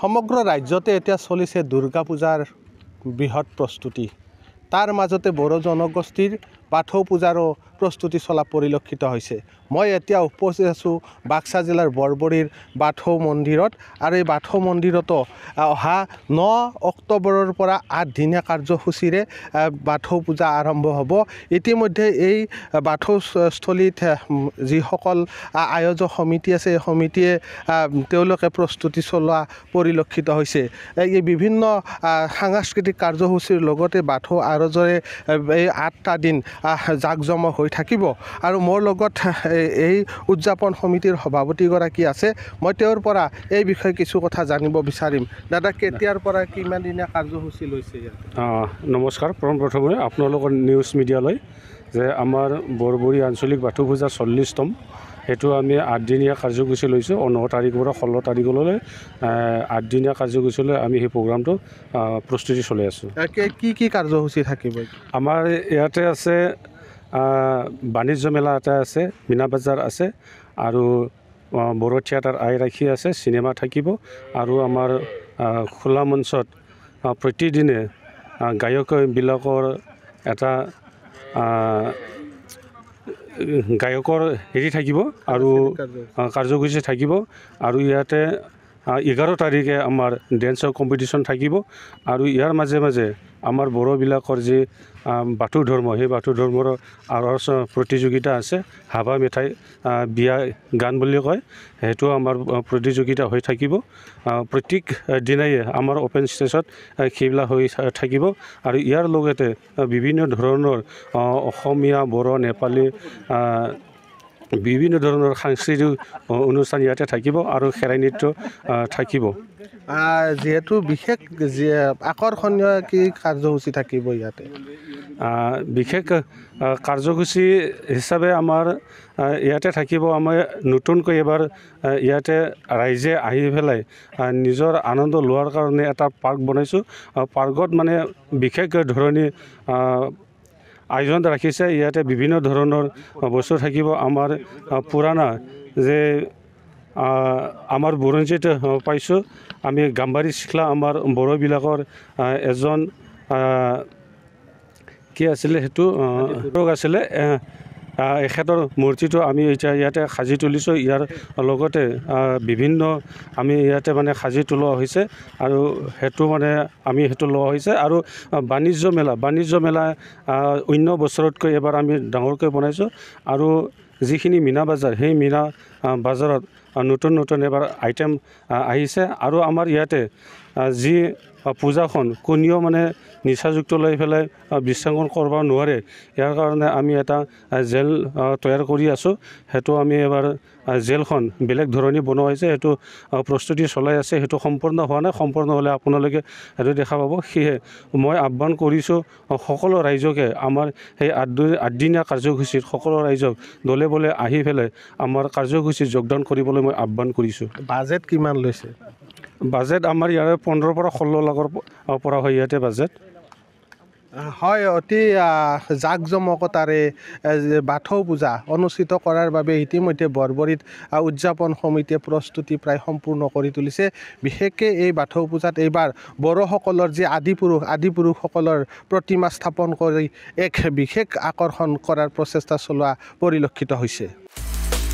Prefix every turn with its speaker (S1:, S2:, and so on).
S1: সমগ্ৰ ৰাজ্যতে এতিয়া চলিছে দুৰ্গা পূজাৰ বৃহৎ প্ৰস্তুতি তাৰ মাজতে বড়ো জনগোষ্ঠীৰ বাথৌ পূজাৰো প্ৰস্তুতি চলা পৰিলক্ষিত হৈছে মই এতিয়া উপস্থিত আছোঁ বাক্সা জিলাৰ বৰবৰীৰ বাথৌ মন্দিৰত আৰু এই বাথৌ মন্দিৰতো অহা ন অক্টোবৰৰ পৰা আঠদিনীয়া কাৰ্যসূচীৰে বাথৌ পূজা আৰম্ভ হ'ব ইতিমধ্যে এই বাথৌ স্থলীত যিসকল আয়োজক সমিতি আছে এই সমিতিয়ে তেওঁলোকে প্ৰস্তুতি চলোৱা পৰিলক্ষিত হৈছে এই বিভিন্ন সাংস্কৃতিক কাৰ্যসূচীৰ লগতে বাথৌ আৰজৰে এই আঠটা দিন জাক জমক হৈ হৈ থাকিব আৰু মোৰ লগত এই উদযাপন সমিতিৰ সভাপতিগৰাকী আছে মই তেওঁৰ পৰা এই বিষয়ে কিছু কথা জানিব
S2: বিচাৰিম দাদা কেতিয়াৰ
S1: পৰা কিমান দিনীয়া কাৰ্যসূচী লৈছে
S2: অঁ নমস্কাৰ প্ৰথমে আপোনালোকৰ নিউজ মিডিয়ালৈ যে আমাৰ বৰবৰী আঞ্চলিক পূজা চল্লিছতম সেইটো আমি আঠদিনীয়া কাৰ্যসূচী লৈছোঁ ঊনৈছ তাৰিখৰ পৰা ষোল্ল তাৰিখলৈ আঠদিনীয়া কাৰ্যসূচীলৈ আমি সেই প্ৰগ্ৰামটো প্ৰস্তুতি চলাই আছোঁ
S1: কি কি কাৰ্যসূচী থাকিব
S2: আমাৰ ইয়াতে আছে বাণিজ্য মেলা এটা আছে মীনা বাজাৰ আছে আৰু বড়ো থিয়েটাৰ আই ৰাখি আছে চিনেমা থাকিব আৰু আমাৰ খোলা মঞ্চত প্ৰতিদিনে গায়কবিলাকৰ এটা গায়কৰ হেৰি থাকিব আৰু কাৰ্যসূচী থাকিব আৰু ইয়াতে এঘাৰ তাৰিখে আমাৰ ডেন্সৰ কম্পিটিশ্যন থাকিব আৰু ইয়াৰ মাজে মাজে আমাৰ বড়োবিলাকৰ যি বাথু ধৰ্ম সেই বাথু ধৰ্মৰ আৰ প্ৰতিযোগিতা আছে হাবা মিঠাই বিয়া গান বুলি কয় সেইটো আমাৰ প্ৰতিযোগিতা হৈ থাকিব প্ৰত্যেক দিনাই আমাৰ অ'পেন ষ্টেজত সেইবিলাক হৈ থাকিব আৰু ইয়াৰ লগতে বিভিন্ন ধৰণৰ অসমীয়া বড়ো নেপালী বিভিন্ন ধৰণৰ সাংস্কৃতিক অনুষ্ঠান ইয়াতে থাকিব আৰু খেৰাই নৃত্য থাকিব
S1: যিহেতু বিশেষ আকৰ্ষণীয় কি কাৰ্যসূচী থাকিব ইয়াতে
S2: বিশেষ কাৰ্যসূচী হিচাপে আমাৰ ইয়াতে থাকিব আমাৰ নতুনকৈ এবাৰ ইয়াতে ৰাইজে আহি পেলাই নিজৰ আনন্দ লোৱাৰ কাৰণে এটা পাৰ্ক বনাইছোঁ পাৰ্কত মানে বিশেষ ধৰণে আয়োজন ৰাখিছে ইয়াতে বিভিন্ন ধৰণৰ বস্তু থাকিব আমাৰ পুৰণা যে আমাৰ বুৰঞ্জীত পাইছোঁ আমি গাম্বাৰী শিখলা আমাৰ বড়োবিলাকৰ এজন কি আছিলে সেইটো আছিলে এখেতৰ মূৰ্তিটো আমি এতিয়া ইয়াতে সাজি তুলিছোঁ ইয়াৰ লগতে বিভিন্ন আমি ইয়াতে মানে সাজি তোলোৱা হৈছে আৰু সেইটো মানে আমি সেইটো লোৱা হৈছে আৰু বাণিজ্য মেলা বাণিজ্য মেলা অন্য বছৰতকৈ এবাৰ আমি ডাঙৰকৈ বনাইছোঁ আৰু যিখিনি মীনা বজাৰ সেই মীনা বজাৰত নতুন নতুন এবাৰ আইটেম আহিছে আৰু আমাৰ ইয়াতে যি পূজাখন কোনেও মানে নিচাযুক্ত লৈ পেলাই বিশ্বাংকন কৰিব নোৱাৰে ইয়াৰ কাৰণে আমি এটা জেল তৈয়াৰ কৰি আছোঁ সেইটো আমি এবাৰ জেলখন বেলেগ ধৰণে বনোৱা হৈছে সেইটো প্ৰস্তুতি চলাই আছে সেইটো সম্পূৰ্ণ হোৱা নাই সম্পূৰ্ণ হ'লে আপোনালোকে সেইটো দেখা পাব সেয়েহে মই আহ্বান কৰিছোঁ সকলো ৰাইজকে আমাৰ সেই আঠদিনীয়া কাৰ্যসূচীত সকলো ৰাইজক দলে বলে আহি পেলাই আমাৰ কাৰ্যসূচী কাৰ্যসূচীত যোগদান কৰিবলৈ মই আহ্বান কৰিছোঁ বাজেট কিমান লৈছে বাজেট আমাৰ ইয়াৰে পোন্ধৰৰ পৰা ষোল্ল লাখৰ পৰা হয় ইয়াতে বাজেট
S1: হয় অতি জাক জমকতাৰে বাথৌ পূজা অনুষ্ঠিত কৰাৰ বাবে ইতিমধ্যে বৰবৰীত উদযাপন সমিতিয়ে প্ৰস্তুতি প্ৰায় সম্পূৰ্ণ কৰি তুলিছে বিশেষকৈ এই বাথৌ পূজাত এইবাৰ বড়োসকলৰ যি আদি পুৰুষ আদি পুৰুষসকলৰ প্ৰতিমা স্থাপন কৰি এক বিশেষ আকৰ্ষণ কৰাৰ প্ৰচেষ্টা চলোৱা পৰিলক্ষিত হৈছে